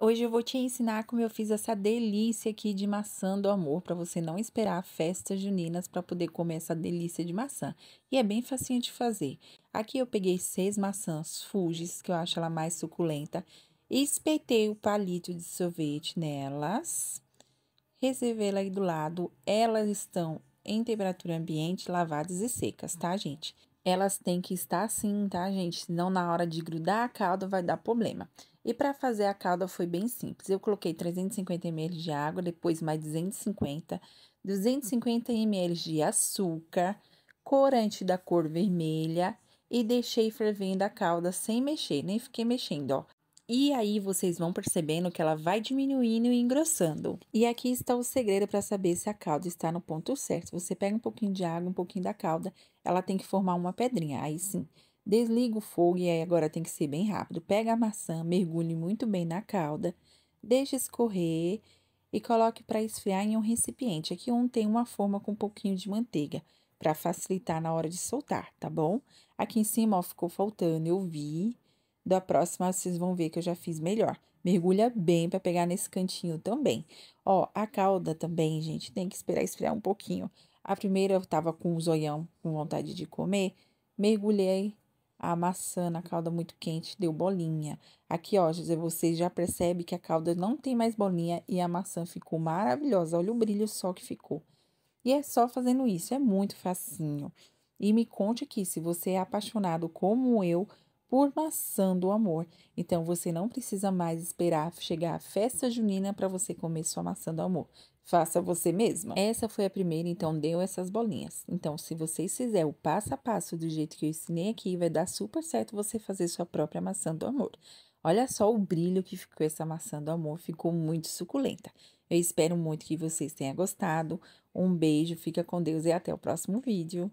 Hoje eu vou te ensinar como eu fiz essa delícia aqui de maçã do amor, para você não esperar festas juninas para poder comer essa delícia de maçã. E é bem facinho de fazer. Aqui eu peguei seis maçãs Fugis, que eu acho ela mais suculenta, e espetei o palito de sorvete nelas. Reservei ela aí do lado. Elas estão em temperatura ambiente, lavadas e secas, tá, gente? Elas têm que estar assim, tá, gente? Senão, na hora de grudar a calda, vai dar problema. E para fazer a calda foi bem simples. Eu coloquei 350 ml de água, depois mais 250, 250 ml de açúcar, corante da cor vermelha e deixei fervendo a calda sem mexer, nem fiquei mexendo, ó. E aí vocês vão percebendo que ela vai diminuindo e engrossando. E aqui está o segredo para saber se a calda está no ponto certo. Você pega um pouquinho de água, um pouquinho da calda, ela tem que formar uma pedrinha. Aí sim, desliga o fogo e aí agora tem que ser bem rápido. Pega a maçã, mergulhe muito bem na calda, deixa escorrer e coloque para esfriar em um recipiente. Aqui um tem uma forma com um pouquinho de manteiga para facilitar na hora de soltar, tá bom? Aqui em cima ó, ficou faltando, eu vi. Da próxima vocês vão ver que eu já fiz melhor. Mergulha bem para pegar nesse cantinho também. Ó, a cauda também, gente, tem que esperar esfriar um pouquinho. A primeira eu tava com o zoião, com vontade de comer, mergulhei a maçã na calda muito quente, deu bolinha. Aqui, ó, vocês já percebem que a calda não tem mais bolinha e a maçã ficou maravilhosa. Olha o brilho só que ficou. E é só fazendo isso, é muito facinho. E me conte aqui se você é apaixonado como eu por maçã do amor. Então você não precisa mais esperar chegar a festa junina para você comer sua maçã do amor. Faça você mesma. Essa foi a primeira, então deu essas bolinhas. Então, se vocês fizer o passo a passo do jeito que eu ensinei aqui, vai dar super certo você fazer sua própria maçã do amor. Olha só o brilho que ficou essa maçã do amor, ficou muito suculenta. Eu espero muito que vocês tenham gostado. Um beijo, fica com Deus e até o próximo vídeo.